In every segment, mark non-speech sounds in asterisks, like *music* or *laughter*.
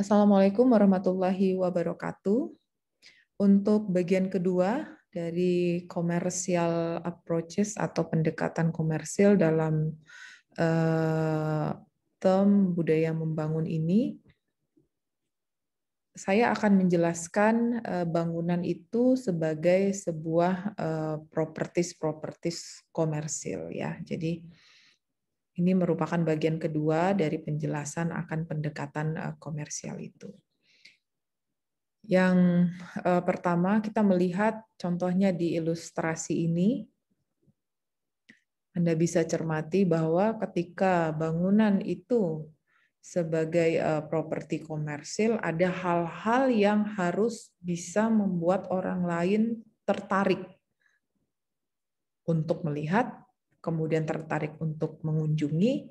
Assalamualaikum warahmatullahi wabarakatuh. Untuk bagian kedua dari commercial approaches atau pendekatan komersil dalam uh, term budaya membangun ini, saya akan menjelaskan eh, bangunan itu sebagai sebuah eh, properties properties komersil ya. Jadi ini merupakan bagian kedua dari penjelasan akan pendekatan eh, komersial itu. Yang eh, pertama, kita melihat contohnya di ilustrasi ini. Anda bisa cermati bahwa ketika bangunan itu sebagai eh, properti komersil, ada hal-hal yang harus bisa membuat orang lain tertarik untuk melihat kemudian tertarik untuk mengunjungi,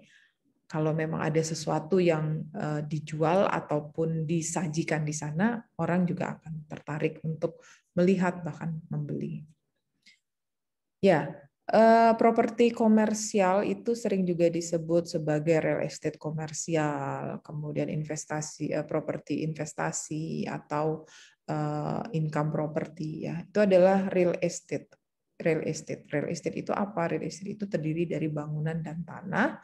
kalau memang ada sesuatu yang eh, dijual ataupun disajikan di sana, orang juga akan tertarik untuk melihat bahkan membeli. Ya, eh, properti komersial itu sering juga disebut sebagai real estate komersial, kemudian investasi eh, properti investasi atau income property ya. Itu adalah real estate real estate. Real estate itu apa? Real estate itu terdiri dari bangunan dan tanah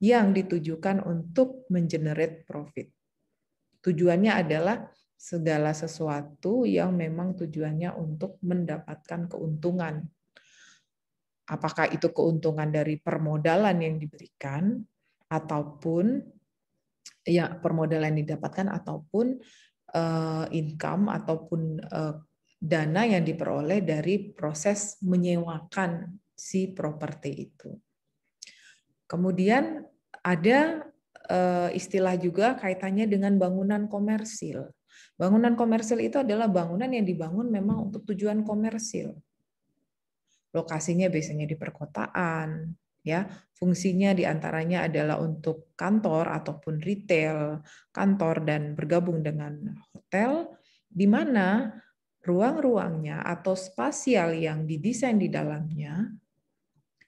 yang ditujukan untuk mengenerate profit. Tujuannya adalah segala sesuatu yang memang tujuannya untuk mendapatkan keuntungan. Apakah itu keuntungan dari permodalan yang diberikan ataupun ya permodalan yang didapatkan ataupun eh, income ataupun eh, dana yang diperoleh dari proses menyewakan si properti itu. Kemudian ada eh, istilah juga kaitannya dengan bangunan komersil. Bangunan komersil itu adalah bangunan yang dibangun memang untuk tujuan komersil. Lokasinya biasanya di perkotaan, ya. Fungsinya diantaranya adalah untuk kantor ataupun retail, kantor dan bergabung dengan hotel, di mana ruang-ruangnya atau spasial yang didesain di dalamnya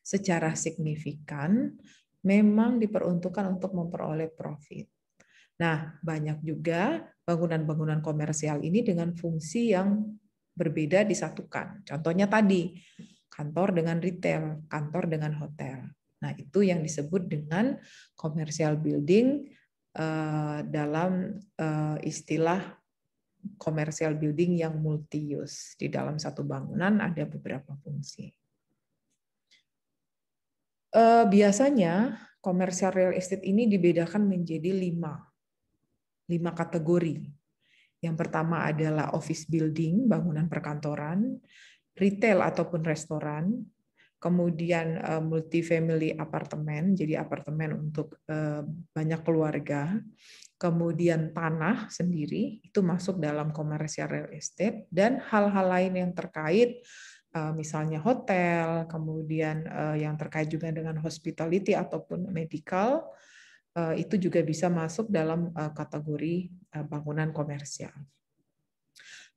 secara signifikan memang diperuntukkan untuk memperoleh profit. Nah, banyak juga bangunan-bangunan komersial ini dengan fungsi yang berbeda disatukan. Contohnya tadi, kantor dengan retail, kantor dengan hotel. Nah, itu yang disebut dengan commercial building eh, dalam eh, istilah komersial building yang multi use. Di dalam satu bangunan ada beberapa fungsi. Eh, biasanya komersial real estate ini dibedakan menjadi lima, lima kategori. Yang pertama adalah office building, bangunan perkantoran, retail ataupun restoran, kemudian eh, multifamily apartemen, jadi apartemen untuk eh, banyak keluarga, kemudian tanah sendiri itu masuk dalam komersial real estate dan hal-hal lain yang terkait eh, misalnya hotel, kemudian eh, yang terkait juga dengan hospitality ataupun medical eh, itu juga bisa masuk dalam kategori bangunan komersial.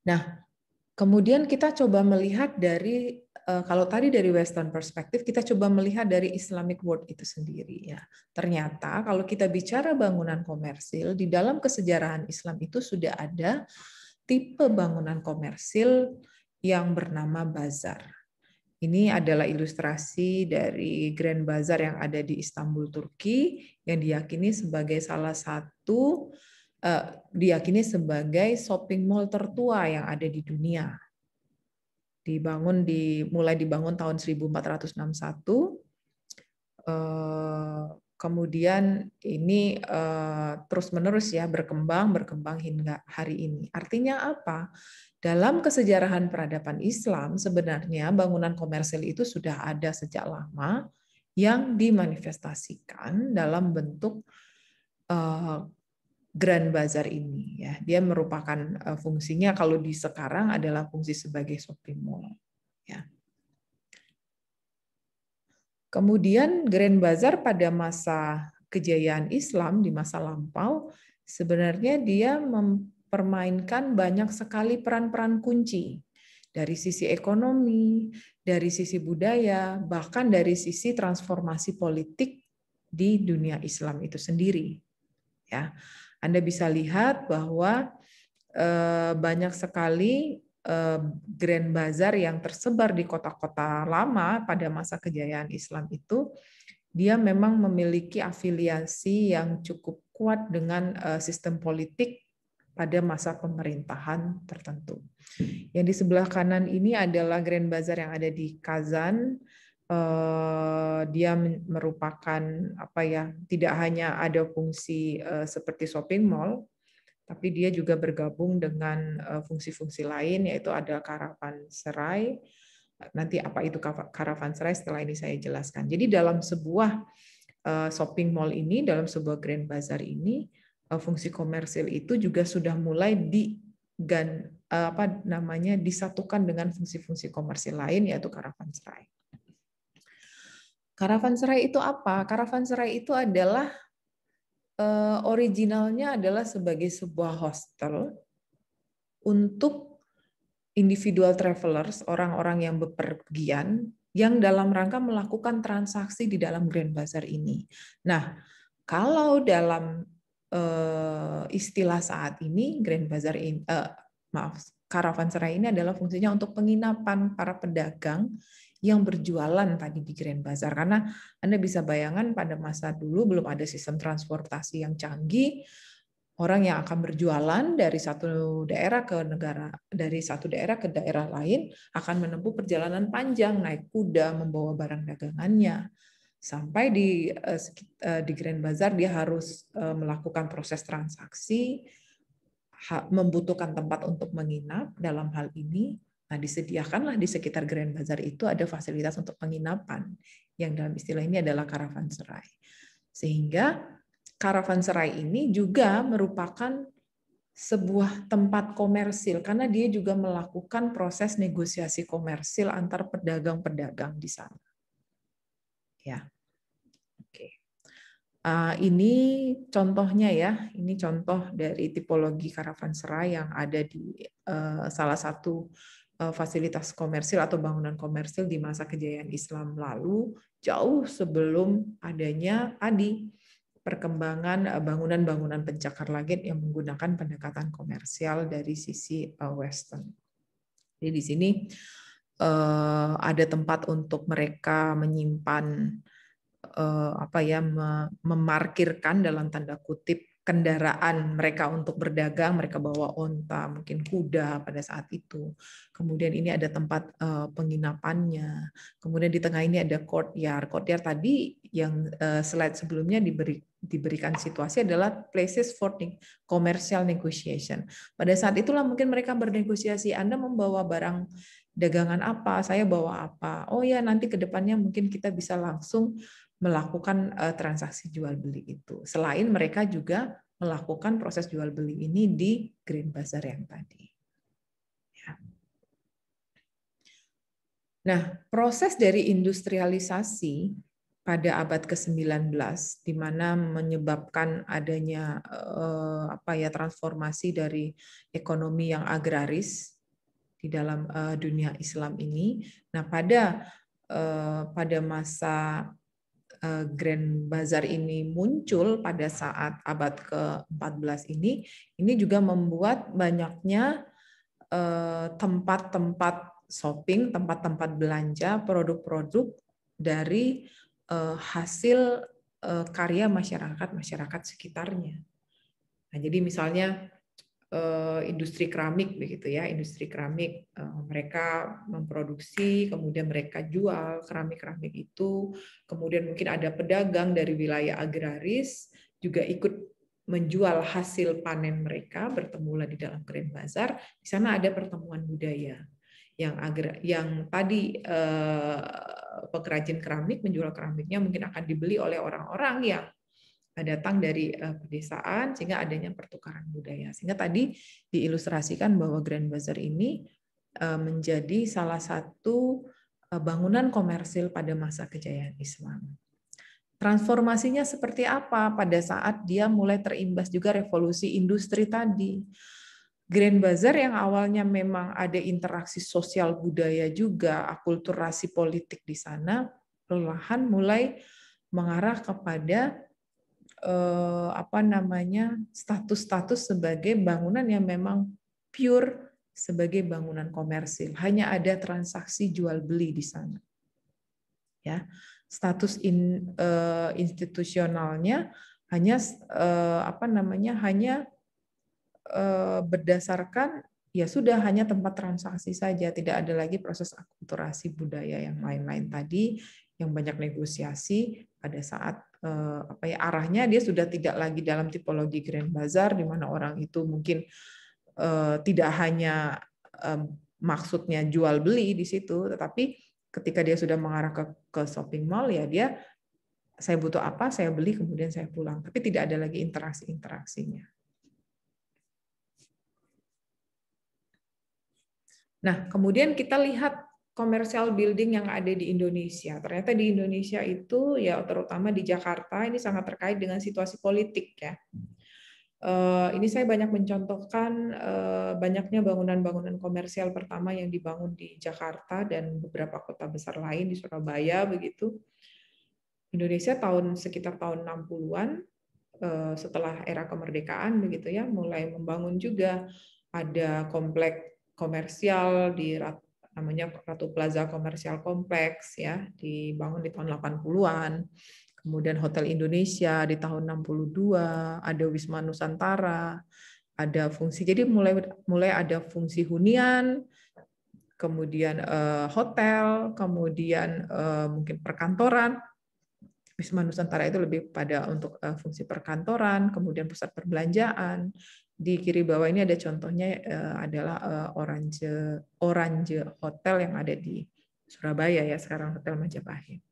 Nah, kemudian kita coba melihat dari Eh, kalau tadi dari Western perspektif kita coba melihat dari Islamic world itu sendiri ya. Ternyata kalau kita bicara bangunan komersil di dalam kesejarahan Islam itu sudah ada tipe bangunan komersil yang bernama bazar. Ini adalah ilustrasi dari Grand Bazar yang ada di Istanbul, Turki, yang diyakini sebagai salah satu eh, diyakini sebagai shopping mall tertua yang ada di dunia dibangun di mulai dibangun tahun 1461. Eh, kemudian ini eh, terus-menerus ya berkembang berkembang hingga hari ini. Artinya apa? Dalam kesejarahan peradaban Islam sebenarnya bangunan komersil itu sudah ada sejak lama yang dimanifestasikan dalam bentuk eh, Grand Bazar ini ya. Dia merupakan eh, fungsinya kalau di sekarang adalah fungsi sebagai shopping mall ya. Kemudian Grand Bazar pada masa kejayaan Islam di masa lampau sebenarnya dia mempermainkan banyak sekali peran-peran kunci dari sisi ekonomi, dari sisi budaya, bahkan dari sisi transformasi politik di dunia Islam itu sendiri. Ya. Anda bisa lihat bahwa eh, banyak sekali eh, Grand Bazar yang tersebar di kota-kota lama pada masa kejayaan Islam itu, dia memang memiliki afiliasi yang cukup kuat dengan eh, sistem politik pada masa pemerintahan tertentu. Yang di sebelah kanan ini adalah Grand Bazar yang ada di Kazan, Eh, dia merupakan apa ya tidak hanya ada fungsi eh, seperti shopping mall tapi dia juga bergabung dengan eh, fungsi-fungsi lain yaitu ada karavan serai nanti apa itu karavan serai setelah ini saya jelaskan jadi dalam sebuah shopping mall ini dalam sebuah grand bazar ini fungsi komersil itu juga sudah mulai di apa namanya disatukan dengan fungsi-fungsi komersil lain yaitu karavan serai Karavan serai itu apa? Karavan serai itu adalah uh, originalnya adalah sebagai sebuah hostel untuk individual travelers, orang-orang yang bepergian yang dalam rangka melakukan transaksi di dalam Grand Bazaar ini. Nah, kalau dalam uh, istilah saat ini Grand Bazaar ini uh, eh, maaf, serai ini adalah fungsinya untuk penginapan para pedagang yang berjualan tadi di Grand Bazar. Karena Anda bisa bayangkan pada masa dulu belum ada sistem transportasi yang canggih, orang yang akan berjualan dari satu daerah ke negara dari satu daerah ke daerah lain akan menempuh perjalanan panjang naik kuda membawa barang dagangannya sampai di eh, eh, di Grand Bazar dia harus eh, melakukan proses transaksi membutuhkan tempat untuk menginap dalam hal ini Nah, disediakanlah di sekitar Grand Bazar itu ada fasilitas untuk penginapan yang dalam istilah ini adalah karavan serai Sehingga karavan serai ini juga merupakan sebuah tempat komersil karena dia juga melakukan proses negosiasi komersil antar pedagang-pedagang di sana. Ya. Oke. Ah, ini contohnya ya, ini contoh dari tipologi karavan serai yang ada di eh, salah satu Eh, fasilitas komersil atau bangunan komersil di masa kejayaan Islam lalu jauh sebelum adanya tadi perkembangan eh, bangunan-bangunan pencakar langit yang menggunakan pendekatan komersial dari sisi eh, Western. Jadi di sini ada tempat untuk mereka menyimpan apa ya memarkirkan dalam tanda kutip kendaraan mereka untuk berdagang, mereka bawa onta, mungkin kuda pada saat itu. Kemudian ini ada tempat eh, penginapannya. Kemudian di tengah ini ada courtyard. Courtyard tadi yang uh, slide sebelumnya diberi, diberikan situasi adalah places for commercial negotiation. Pada saat itulah mungkin mereka bernegosiasi, Anda membawa barang dagangan apa, saya bawa apa. Oh ya nanti ke depannya mungkin kita bisa langsung melakukan uh, transaksi jual beli itu. Selain mereka juga melakukan proses jual beli ini di green bazar yang tadi. Ya. Nah, proses dari industrialisasi pada abad ke-19 di mana menyebabkan adanya uh, apa ya transformasi dari ekonomi yang agraris di dalam uh, dunia Islam ini. Nah, pada pada masa Eh, Grand Bazar ini muncul pada saat abad ke-14 ini, ini juga membuat banyaknya eh, tempat-tempat shopping, tempat-tempat belanja produk-produk dari eh, hasil karya masyarakat-masyarakat sekitarnya. Nah, jadi misalnya Eh, industri keramik begitu ya industri keramik eh, mereka memproduksi kemudian mereka jual keramik keramik itu kemudian mungkin ada pedagang dari wilayah agraris juga ikut menjual hasil panen mereka bertemulah di dalam Grand Bazar di sana ada pertemuan budaya yang agra, yang tadi eh, pekerajin keramik menjual keramiknya mungkin akan dibeli oleh orang-orang yang datang dari eh, pedesaan sehingga adanya pertukaran budaya. Sehingga tadi diilustrasikan bahwa Grand Bazaar ini eh, menjadi salah satu eh, bangunan komersil pada masa kejayaan Islam. Transformasinya seperti apa pada saat dia mulai terimbas juga revolusi industri tadi. Grand Bazaar yang awalnya memang ada interaksi sosial budaya juga, akulturasi politik di sana, perlahan mulai mengarah kepada eh, apa namanya status-status sebagai bangunan yang memang pure sebagai bangunan komersil. Hanya ada transaksi jual beli di sana. Ya, status in, eh, institusionalnya hanya eh, apa namanya hanya eh, berdasarkan ya sudah hanya tempat transaksi saja, tidak ada lagi proses akulturasi budaya yang lain-lain tadi yang banyak negosiasi pada saat Eh, apa ya arahnya dia sudah tidak lagi dalam tipologi grand bazar di mana orang itu mungkin eh, tidak hanya eh, maksudnya jual beli di situ tetapi ketika dia sudah mengarah ke ke shopping mall ya dia saya butuh apa saya beli kemudian saya pulang tapi tidak ada lagi interaksi interaksinya nah kemudian kita lihat Komersial building yang ada di Indonesia. Ternyata di Indonesia itu ya terutama di Jakarta ini sangat terkait dengan situasi politik ya. Eh, ini saya banyak mencontohkan eh, banyaknya bangunan-bangunan komersial pertama yang dibangun di Jakarta dan beberapa kota besar lain di Surabaya begitu. Indonesia tahun sekitar tahun 60-an eh, setelah era kemerdekaan begitu ya mulai membangun juga ada komplek komersial di namanya Ratu Plaza Komersial Kompleks ya, dibangun di tahun 80-an. Kemudian Hotel Indonesia di tahun 62, ada Wisma Nusantara, ada fungsi. Jadi mulai mulai ada fungsi hunian, kemudian eh, hotel, kemudian eh, mungkin perkantoran. Wisma Nusantara itu lebih pada untuk eh, fungsi perkantoran, kemudian pusat perbelanjaan, di kiri bawah ini ada contohnya uh, adalah uh, eh, Orange Orange Hotel yang ada di Surabaya ya sekarang Hotel Majapahit.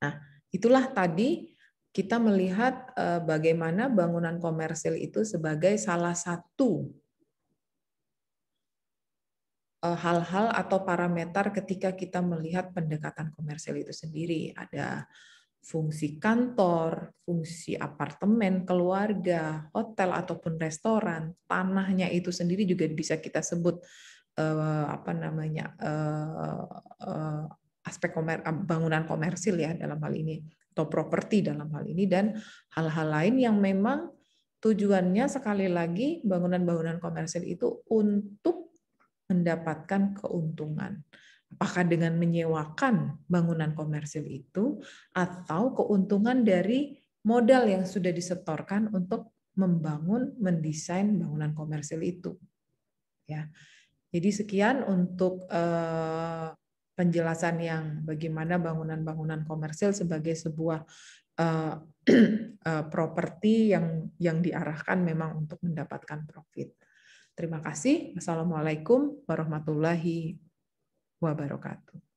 Nah, itulah tadi kita melihat uh, bagaimana bangunan komersil itu sebagai salah satu hal-hal atau parameter ketika kita melihat pendekatan komersil itu sendiri. Ada fungsi kantor, fungsi apartemen, keluarga, hotel ataupun restoran, tanahnya itu sendiri juga bisa kita sebut eh, apa namanya eh, eh, aspek komer, eh, bangunan komersil ya dalam hal ini atau properti dalam hal ini dan hal-hal lain yang memang tujuannya sekali lagi bangunan-bangunan komersil itu untuk mendapatkan keuntungan. Apakah dengan menyewakan bangunan komersil itu atau keuntungan dari modal yang sudah disetorkan untuk membangun, mendesain bangunan komersil itu. Ya. Jadi sekian untuk eh, penjelasan yang bagaimana bangunan-bangunan komersil sebagai sebuah eh, *clears throat* eh, properti yang yang diarahkan memang untuk mendapatkan profit. Terima kasih. assalamualaikum warahmatullahi wabarakatuh.